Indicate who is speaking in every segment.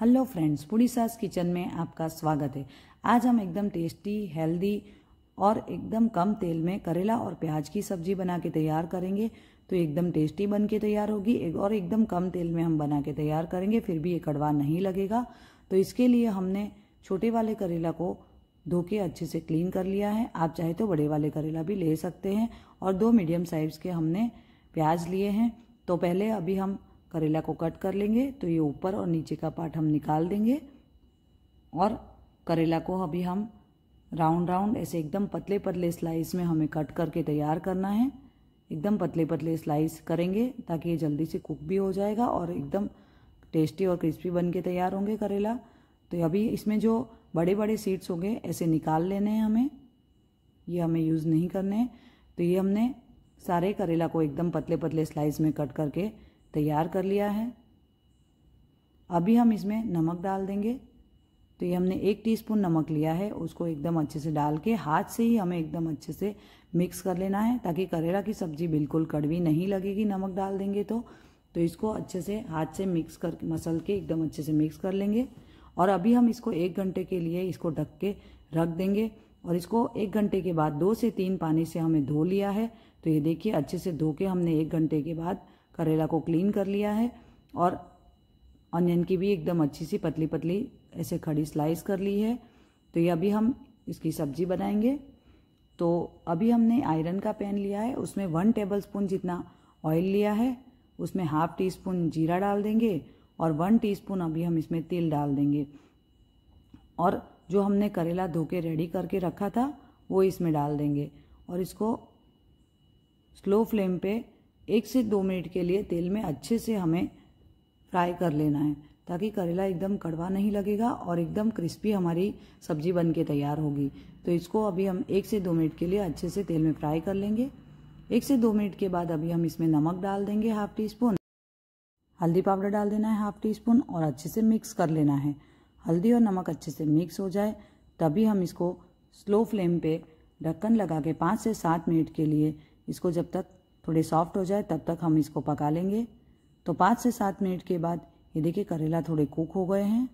Speaker 1: hello friends पूड़ी सास kitchen में आपका स्वागत है आज हम एकदम टेस्टी हेल्दी और एकदम कम तेल में करेला और प्याज की सब्जी बना के तैयार करेंगे तो एकदम टेस्टी बन के तैयार होगी और एकदम कम तेल में हम बना के तैयार करेंगे फिर भी ये कड़वा नहीं लगेगा तो इसके लिए हमने छोटे वाले करेला को धो के अच्छे से क्लीन कर लिया है आप चाहे तो बड़े वाले करेला भी ले सकते हैं और दो मीडियम साइज़ के हमने प्याज लिए हैं तो पहले अभी हम करेला को कट कर लेंगे तो ये ऊपर और नीचे का पार्ट हम निकाल देंगे और करेला को अभी हम राउंड राउंड ऐसे एकदम पतले पतले स्लाइस में हमें कट करके तैयार करना है एकदम पतले पतले स्लाइस करेंगे ताकि ये जल्दी से कुक भी हो जाएगा और एकदम टेस्टी और क्रिस्पी बन के तैयार होंगे करेला तो अभी इसमें जो बड़े बड़े सीड्स होंगे ऐसे निकाल लेने हैं हमें ये हमें यूज़ नहीं करने हैं तो ये हमने सारे करेला को एकदम पतले पतले स्लाइस में कट करके तैयार कर लिया है अभी हम इसमें नमक डाल देंगे तो ये हमने एक टीस्पून नमक लिया है उसको एकदम अच्छे से डाल के हाथ से ही हमें एकदम अच्छे से मिक्स कर लेना है ताकि करेला की सब्ज़ी बिल्कुल कड़वी नहीं लगेगी नमक डाल देंगे तो तो इसको अच्छे से हाथ से मिक्स कर मसल के एकदम अच्छे से मिक्स कर लेंगे और अभी हम इसको एक घंटे के लिए इसको ढक के रख देंगे और इसको एक घंटे के बाद दो से तीन पानी से हमें धो लिया है तो ये देखिए अच्छे से धो के हमने एक घंटे के बाद करेला को क्लीन कर लिया है और अनियन की भी एकदम अच्छी सी पतली पतली ऐसे खड़ी स्लाइस कर ली है तो ये अभी हम इसकी सब्जी बनाएंगे तो अभी हमने आयरन का पैन लिया है उसमें वन टेबल स्पून जितना ऑयल लिया है उसमें हाफ टी स्पून जीरा डाल देंगे और वन टी स्पून अभी हम इसमें तेल डाल देंगे और जो हमने करेला धो के रेडी करके रखा था वो इसमें डाल देंगे और इसको स्लो फ्लेम पे एक से दो मिनट के लिए तेल में अच्छे से हमें फ्राई कर लेना है ताकि करेला एकदम कड़वा नहीं लगेगा और एकदम क्रिस्पी हमारी सब्जी बन के तैयार होगी तो इसको अभी हम एक से दो मिनट के लिए अच्छे से तेल में फ्राई कर लेंगे एक से दो मिनट के बाद अभी हम इसमें नमक डाल देंगे हाफ टी स्पून हल्दी पाउडर डाल देना है हाफ टी स्पून और अच्छे से मिक्स कर लेना है हल्दी और नमक अच्छे से मिक्स हो जाए तभी हम इसको स्लो फ्लेम पे ढक्कन लगा के पाँच से सात मिनट के लिए इसको जब तक थोड़े सॉफ्ट हो जाए तब तक हम इसको पका लेंगे तो पाँच से सात मिनट के बाद ये देखिए करेला थोड़े कुक हो गए हैं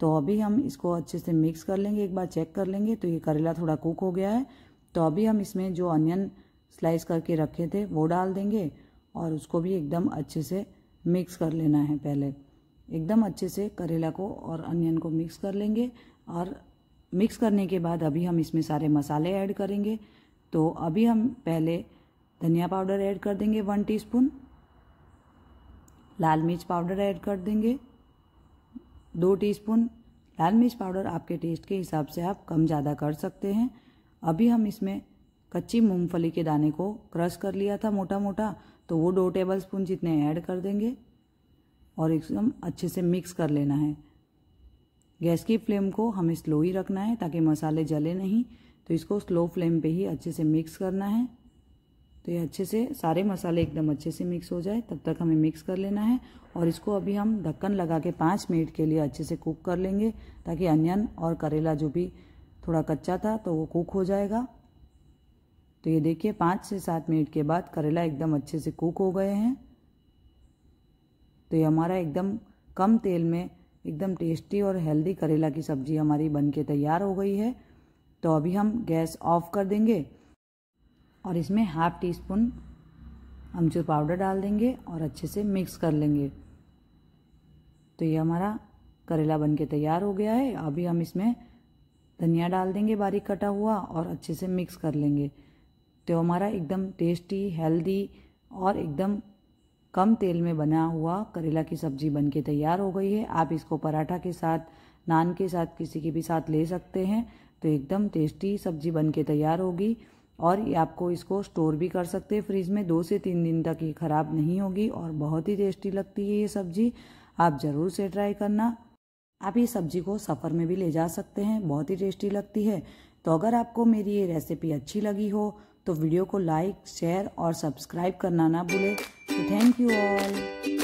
Speaker 1: तो अभी हम इसको अच्छे से मिक्स कर लेंगे एक बार चेक कर लेंगे तो ये करेला थोड़ा कुक हो गया है तो अभी हम इसमें जो अनियन स्लाइस करके रखे थे वो डाल देंगे और उसको भी एकदम अच्छे से मिक्स कर लेना है पहले एकदम अच्छे से करेला को और अनियन को मिक्स कर लेंगे और मिक्स करने के बाद अभी हम इसमें सारे मसाले ऐड करेंगे तो अभी हम पहले धनिया पाउडर ऐड कर देंगे वन टीस्पून लाल मिर्च पाउडर ऐड कर देंगे दो टीस्पून लाल मिर्च पाउडर आपके टेस्ट के हिसाब से आप कम ज़्यादा कर सकते हैं अभी हम इसमें कच्ची मूंगफली के दाने को क्रश कर लिया था मोटा मोटा तो वो दो टेबल स्पून जितने ऐड कर देंगे और एकदम अच्छे से मिक्स कर लेना है गैस की फ्लेम को हमें स्लो ही रखना है ताकि मसाले जले नहीं तो इसको स्लो फ्लेम पे ही अच्छे से मिक्स करना है तो ये अच्छे से सारे मसाले एकदम अच्छे से मिक्स हो जाए तब तक हमें मिक्स कर लेना है और इसको अभी हम ढक्कन लगा के पाँच मिनट के लिए अच्छे से कुक कर लेंगे ताकि अनियन और करेला जो भी थोड़ा कच्चा था तो वो कुक हो जाएगा तो ये देखिए पाँच से सात मिनट के बाद करेला एकदम अच्छे से कुक हो गए हैं तो ये हमारा एकदम कम तेल में एकदम टेस्टी और हेल्दी करेला की सब्ज़ी हमारी बन के तैयार हो गई है तो अभी हम गैस ऑफ कर देंगे और इसमें हाफ टी स्पून अमचूर पाउडर डाल देंगे और अच्छे से मिक्स कर लेंगे तो ये हमारा करेला बनके तैयार हो गया है अभी हम इसमें धनिया डाल देंगे बारीक कटा हुआ और अच्छे से मिक्स कर लेंगे तो हमारा एकदम टेस्टी हेल्दी और एकदम कम तेल में बना हुआ करेला की सब्जी बनके तैयार हो गई है आप इसको पराठा के साथ नान के साथ किसी के भी साथ ले सकते हैं तो एकदम टेस्टी सब्जी बनके तैयार होगी और ये आपको इसको स्टोर भी कर सकते हैं फ्रिज में दो से तीन दिन तक ये ख़राब नहीं होगी और बहुत ही टेस्टी लगती है ये सब्ज़ी आप ज़रूर से ट्राई करना आप ये सब्ज़ी को सफ़र में भी ले जा सकते हैं बहुत ही टेस्टी लगती है तो अगर आपको मेरी ये रेसिपी अच्छी लगी हो तो वीडियो को लाइक शेयर और सब्सक्राइब करना ना भूलें तो थैंक यू ऑल